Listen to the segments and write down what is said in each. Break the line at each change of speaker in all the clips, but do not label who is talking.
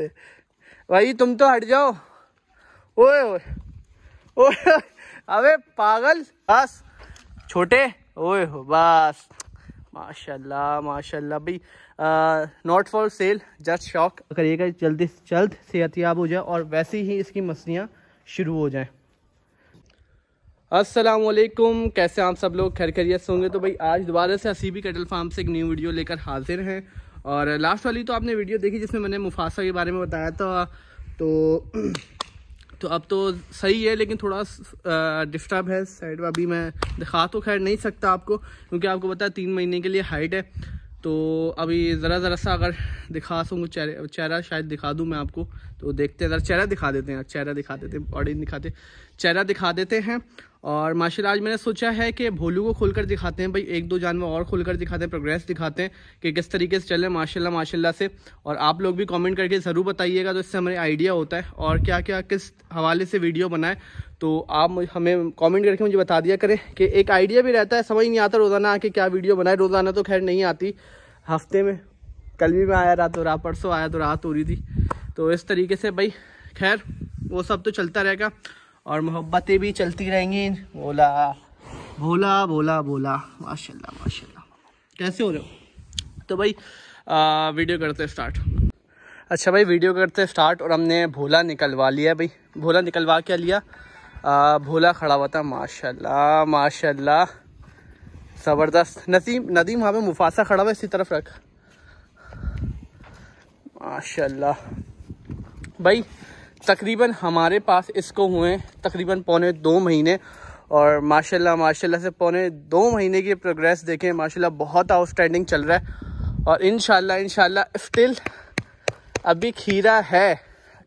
भाई तुम तो हट जाओ ओए ओए अबे पागल बस छोटे ओए हो बस माशाल्लाह माशाल्लाह भाई not for sale just shock करिएगा जल्दी से जल्द सेहतियाब हो जाए और वैसे ही इसकी मछलियाँ शुरू हो जाएँ असलकुम कैसे आप सब लोग खैर खैरियत होंगे तो भाई आज दोबारा से हसीबी कैटल फार्म से एक न्यू वीडियो लेकर हाजिर हैं और लास्ट वाली तो आपने वीडियो देखी जिसमें मैंने मुफासा के बारे में बताया था तो तो अब तो सही है लेकिन थोड़ा डिस्टर्ब है साइड में अभी मैं दिखा तो खैर नहीं सकता आपको क्योंकि आपको पता है तीन महीने के लिए हाइट है तो अभी ज़रा ज़रा सा अगर दिखा सकूँ चेहरा चेहरा शायद दिखा दूँ मैं आपको तो देखते हैं ज़रा चेहरा दिखा देते हैं चेहरा दिखा देते हैं बॉडी दिखाते चेहरा दिखा देते हैं और माशा आज मैंने सोचा है कि भोलू को खोलकर दिखाते हैं भाई एक दो जानवर और खोलकर दिखाते हैं प्रोग्रेस दिखाते हैं कि किस तरीके से चले माशाल्लाह माशाल्लाह से और आप लोग भी कमेंट करके ज़रूर बताइएगा तो इससे हमें आइडिया होता है और क्या क्या किस हवाले से वीडियो बनाए तो आप हमें कमेंट करके मुझे बता दिया करें कि एक आइडिया भी रहता है समझ नहीं आता रोज़ाना आके क्या वीडियो बनाए रोज़ाना तो खैर नहीं आती हफ्ते में कल भी मैं आया रात और परसों आया तो रात हो रही थी तो इस तरीके से भाई खैर वो सब तो चलता रहेगा और मोहब्बतें भी चलती रहेंगी भोला भोला भोला भोला माशाल्लाह माशाल्लाह कैसे हो रहे हो तो भाई आ, वीडियो करते स्टार्ट अच्छा भाई वीडियो करते स्टार्ट और हमने भोला निकलवा लिया भाई भोला निकलवा क्या लिया आ, भोला खड़ा हुआ था माशाल्लाह माशाल्लाह ज़बरदस्त नसीम नदीम वहाँ पे मुफासा खड़ा हुआ इसी तरफ रख माशाल्लाह भाई तकरीबन हमारे पास इसको हुए तकरीबन पौने दो महीने और माशाल्लाह माशाल्लाह से पौने दो महीने की प्रोग्रेस देखें माशाल्लाह बहुत आउटस्टैंडिंग चल रहा है और इन शाला स्टिल अभी खीरा है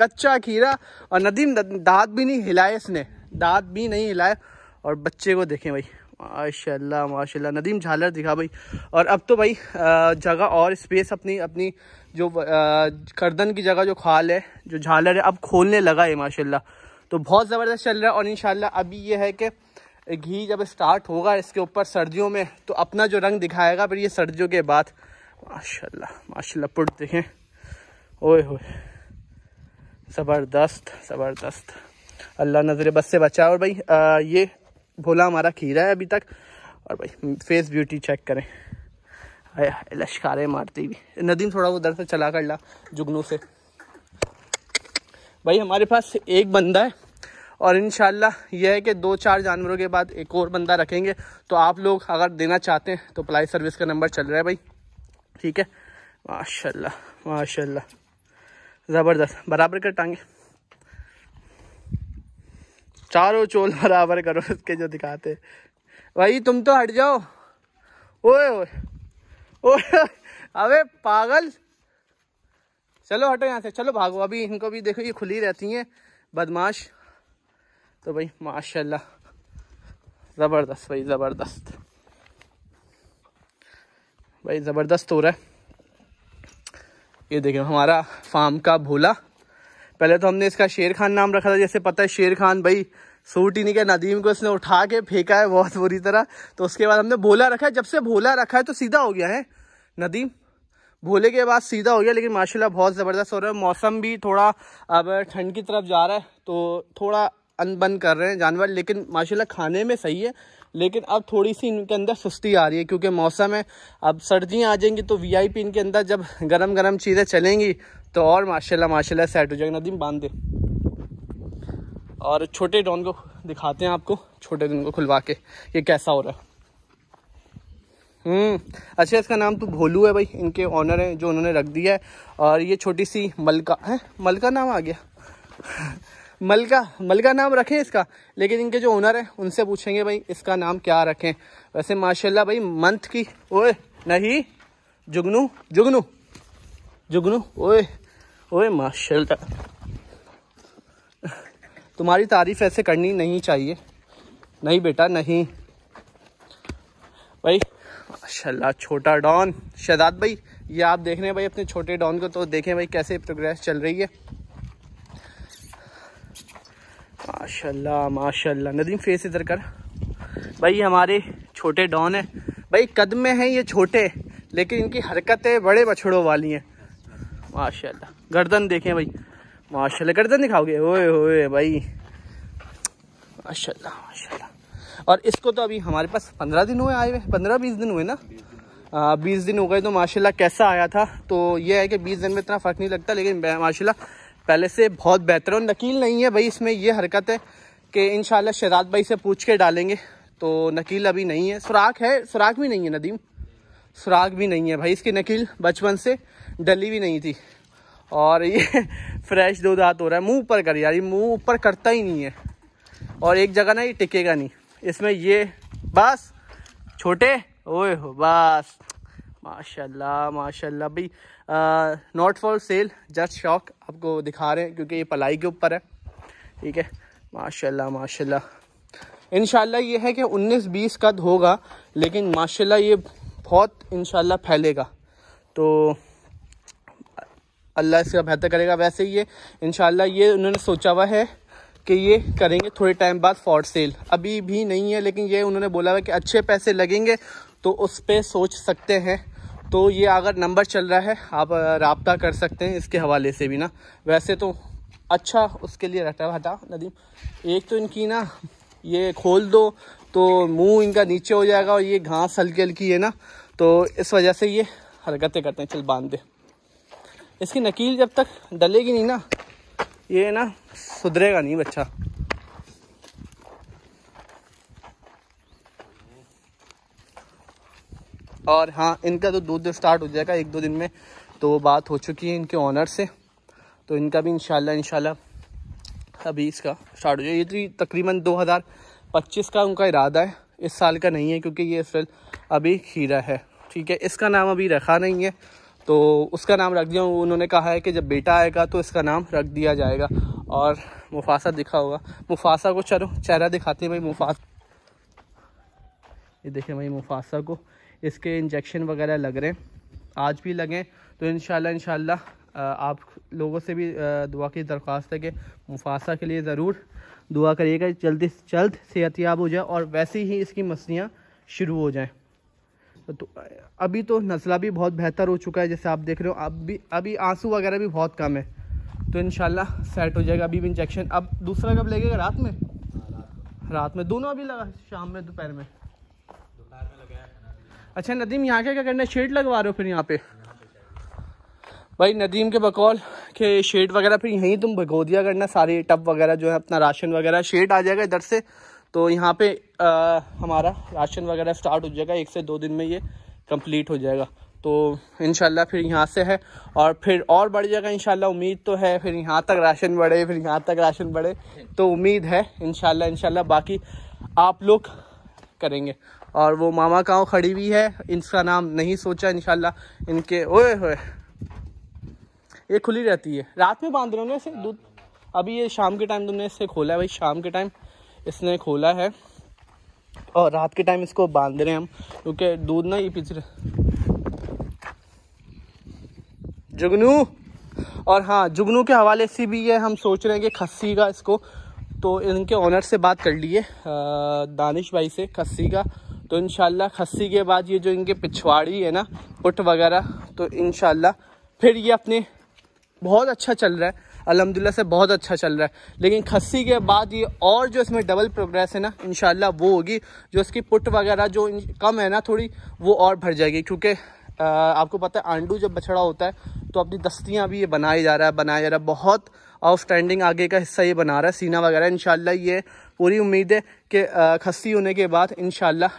कच्चा खीरा और नदीम दांत भी नहीं हिलाए इसने दांत भी नहीं हिलाए और बच्चे को देखें भाई माशाल्लाह माशाल्लाह नदीम झालर दिखा भाई और अब तो भाई जगह और स्पेस अपनी अपनी जो गर्दन की जगह जो खाल है जो झालर है अब खोलने लगा है माशाल्लाह तो बहुत ज़बरदस्त चल रहा है और इन अभी ये है कि घी जब स्टार्ट होगा इसके ऊपर सर्दियों में तो अपना जो रंग दिखाएगा फिर ये सर्दियों के बाद माशाल्लाह माशाल्लाह पुट देखें ओए हो ज़बरदस्त ज़बरदस्त अल्लाह नजर बस से बचाओ और भाई आ, ये भोला हमारा खीरा है अभी तक और भाई फेस ब्यूटी चेक करें लश्कारे मारती हुई नदीम थोड़ा वो उधर से चला कर ला जुगनू से भाई हमारे पास एक बंदा है और इन यह है कि दो चार जानवरों के बाद एक और बंदा रखेंगे तो आप लोग अगर देना चाहते हैं तो प्लाई सर्विस का नंबर चल रहा है भाई ठीक है माशाल्लाह माशाल्लाह ज़बरदस्त बराबर टांगे चारों चोल बराबर करो उसके जो दिखाते भाई तुम तो हट जाओ ओए ओए ओए अबे पागल चलो हटो यहाँ से चलो भागो अभी इनको भी देखो ये खुली रहती हैं बदमाश तो भाई माशाल्लाह ज़बरदस्त भाई ज़बरदस्त भाई ज़बरदस्त हो रहा है ये देखो हमारा फार्म का भोला पहले तो हमने इसका शेर खान नाम रखा था जैसे पता है शेर खान भाई सूट ही नहीं क्या नदीम को इसने उठा के फेंका है बहुत बुरी तरह तो उसके बाद हमने भोला रखा है जब से भोला रखा है तो सीधा हो गया है नदीम भोले के बाद सीधा हो गया लेकिन माशाल्लाह बहुत ज़बरदस्त हो रहा है मौसम भी थोड़ा अब ठंड की तरफ जा रहा है तो थोड़ा अनबन कर रहे हैं जानवर लेकिन माशाल्लाह खाने में सही है लेकिन अब थोड़ी सी इनके अंदर सुस्ती आ रही है क्योंकि मौसम है अब सर्दियाँ आ जाएंगी तो वीआईपी इनके अंदर जब गरम गरम चीज़ें चलेंगी तो और माशाल्लाह माशाल्लाह सेट हो जाएगा नदीम बांध दे और छोटे डॉन को दिखाते हैं आपको छोटे डॉन को खुलवा के ये कैसा हो रहा है हम्म, अच्छा इसका नाम तो भोलू है भाई इनके ऑनर हैं जो उन्होंने रख दिया है और ये छोटी सी मलका है मलका नाम आ गया मलका मलका नाम रखें इसका लेकिन इनके जो ओनर हैं उनसे पूछेंगे भाई इसका नाम क्या रखें वैसे माशाल्लाह भाई मंथ की ओए नहीं जुगनू जुगनू जुगनू ओए ओए माशाल्लाह तुम्हारी तारीफ ऐसे करनी नहीं चाहिए नहीं बेटा नहीं भाई माशाल्लाह छोटा डॉन शहजाद भाई ये आप देख रहे हैं भाई अपने छोटे डॉन को तो देखें भाई कैसे प्रोग्रेस चल रही है माशाल्लाह माशाल्लाह नदीम फेस इधर कर भाई हमारे छोटे डॉन है भाई कदम में हैं ये छोटे लेकिन इनकी हरकतें बड़े बछड़ों वाली हैं माशाल्लाह गर्दन देखें भाई माशाल्लाह गर्दन दिखाओगे ओए ओए भाई माशाल्लाह माशाल्लाह और इसको तो अभी हमारे पास पंद्रह दिन हुए आए हुए पंद्रह बीस दिन हुए ना बीस दिन हो गए तो माशाल्लाह कैसा आया था तो ये है कि बीस दिन में इतना फ़र्क नहीं लगता लेकिन माशाल्लाह पहले से बहुत बेहतर और नकील नहीं है भाई इसमें ये हरकत है कि इन शहजाद भाई से पूछ के डालेंगे तो नकील अभी नहीं है सुराख है सुराख भी नहीं है नदीम सुराख भी नहीं है भाई इसकी नकील बचपन से डली भी नहीं थी और ये फ्रेश दो दांत हो रहा है मुंह ऊपर कर यार ये मुंह ऊपर करता ही नहीं है और एक जगह ना ये टिकेगा नहीं इसमें ये बस छोटे ओए हो बस माशाल्लाह माशाल्लाह भाई not for sale just shock आपको दिखा रहे हैं क्योंकि ये पलाई के ऊपर है ठीक है माशाल्लाह माशाल्लाह इन ये है कि 19-20 कद होगा लेकिन माशाल्लाह ये बहुत इन फैलेगा तो अल्लाह इसका बेहतर करेगा वैसे ये इनशाला ये उन्होंने सोचा हुआ है कि ये करेंगे थोड़े टाइम बाद फॉर सेल अभी भी नहीं है लेकिन ये उन्होंने बोला हुआ कि अच्छे पैसे लगेंगे तो उस पर सोच सकते हैं तो ये अगर नंबर चल रहा है आप रबता कर सकते हैं इसके हवाले से भी ना वैसे तो अच्छा उसके लिए है हटा नदीम एक तो इनकी ना ये खोल दो तो मुंह इनका नीचे हो जाएगा और ये घास हल्की हल्की है ना तो इस वजह से ये हरकतें करते हैं चल बांध दे इसकी नकील जब तक डलेगी नहीं ना ये ना सुधरेगा नहीं बच्चा और हाँ इनका तो दूध स्टार्ट हो जाएगा एक दो दिन में तो वो बात हो चुकी है इनके ऑनर से तो इनका भी इनशाला इनशाला अभी इसका स्टार्ट हो जाएगा ये तो तकरीबन 2025 का उनका इरादा है इस साल का नहीं है क्योंकि ये फिल अभी खीरा है ठीक है इसका नाम अभी रखा नहीं है तो उसका नाम रख दिया उन्होंने कहा है कि जब बेटा आएगा तो इसका नाम रख दिया जाएगा और मुफासा दिखा होगा मुफासा को चलो चेहरा दिखाते हैं भाई मुफा ये देखें भाई मुफासा को इसके इंजेक्शन वगैरह लग रहे हैं आज भी लगें तो इन शह आप लोगों से भी दुआ की दरख्वास्त है कि मुफासा के लिए ज़रूर दुआ करिएगा जल्दी से जल्द सेहतियाब हो जाए और वैसे ही इसकी मसलियाँ शुरू हो जाएँ तो अभी तो नज़ला भी बहुत बेहतर हो चुका है जैसे आप देख रहे हो अब भी अभी आंसू वगैरह भी बहुत कम है तो इन सेट हो जाएगा अभी भी इंजेक्शन अब दूसरा कब लगेगा हाँ, रात में रात में दोनों अभी लगा शाम में दोपहर में अच्छा नदीम यहाँ क्या क्या करना है शेड लगवा रहे हो फिर यहाँ पे भाई नदीम के बकौल के शेड वगैरह फिर यहीं तुम भगो दिया करना सारे टब वगैरह जो है अपना राशन वगैरह शेड आ जाएगा इधर से तो यहाँ पे आ, हमारा राशन वगैरह स्टार्ट हो जाएगा एक से दो दिन में ये कंप्लीट हो जाएगा तो इन फिर यहाँ से है और फिर और बढ़ जाएगा इन उम्मीद तो है फिर यहाँ तक राशन बढ़े फिर यहाँ तक राशन बढ़े तो उम्मीद है इन इनशाला बाकी आप लोग करेंगे और वो मामा गाँव खड़ी हुई है इसका नाम नहीं सोचा इनशाला इनके ओए हो ये खुली रहती है रात में बांध रहे हो ना इसे दूध अभी ये शाम के टाइम तुमने इसे खोला है भाई शाम के टाइम इसने खोला है और रात के टाइम इसको बांध रहे हैं हम क्योंकि दूध ना ये पिछड़े जुगनू और हाँ जुगनू के हवाले से भी ये हम सोच रहे हैं कि खस्सी का इसको तो इनके ऑनर से बात कर लिए दानिश भाई से खस्सी का तो इन खस्सी के बाद ये जो इनके पिछवाड़ी है ना पुट वगैरह तो इन फिर ये अपने बहुत अच्छा चल रहा है अलहमदिल्ला से बहुत अच्छा चल रहा है लेकिन खस्सी के बाद ये और जो इसमें डबल प्रोग्रेस है ना इन वो होगी जो इसकी पुट वगैरह जो कम है ना थोड़ी वो और भर जाएगी क्योंकि आपको पता है आंडू जब बछड़ा होता है तो अपनी दस्तियाँ भी ये बनाया जा रहा है बनाया जा रहा है बहुत आउटस्टैंडिंग आगे का हिस्सा ये बना रहा है सीना वगैरह इन ये पूरी उम्मीद है कि खस्सी होने के बाद इन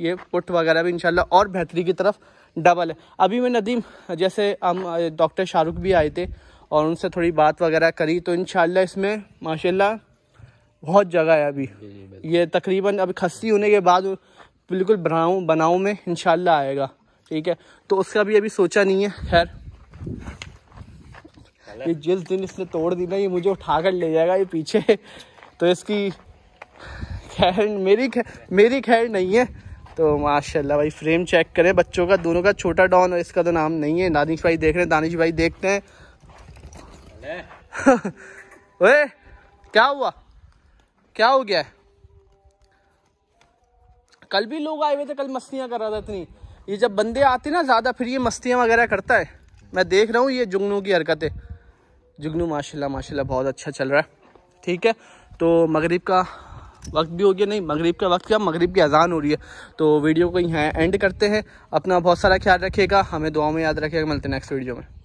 ये पुट वगैरह भी इन और बेहतरी की तरफ डबल है अभी मैं नदीम जैसे हम डॉक्टर शाहरुख भी आए थे और उनसे थोड़ी बात वगैरह करी तो इन इसमें माशा बहुत जगह है अभी ये तकरीबन अभी खस्सी होने के बाद बिल्कुल बनाऊँ बनाऊँ में इनशाला आएगा ठीक है तो उसका भी अभी सोचा नहीं है खैर ये जिस दिन इसने तोड़ दी ना ये मुझे उठा कर ले जाएगा ये पीछे तो इसकी खैर मेरी खैर मेरी खैर नहीं है तो माशाल्लाह भाई फ्रेम चेक करें बच्चों का दोनों का छोटा डॉन और इसका तो नाम नहीं है दानिश भाई देख रहे हैं दानिश भाई देखते हैं ओए क्या हुआ क्या हो गया कल भी लोग आए हुए थे कल मस्तियां कर रहा था इतनी ये जब बंदे आते ना ज़्यादा फिर ये मस्तियां वगैरह करता है मैं देख रहा हूँ ये जुगनू की हरकतें जुगनू माशाल्लाह माशाल्लाह बहुत अच्छा चल रहा है ठीक है तो मगरिब का वक्त भी हो गया नहीं मगरिब का वक्त क्या मगरिब की अजान हो रही है तो वीडियो को यहाँ एंड करते हैं अपना बहुत सारा ख्याल रखिएगा हमें दुआ में याद रखिएगा मिलते हैं नेक्स्ट वीडियो में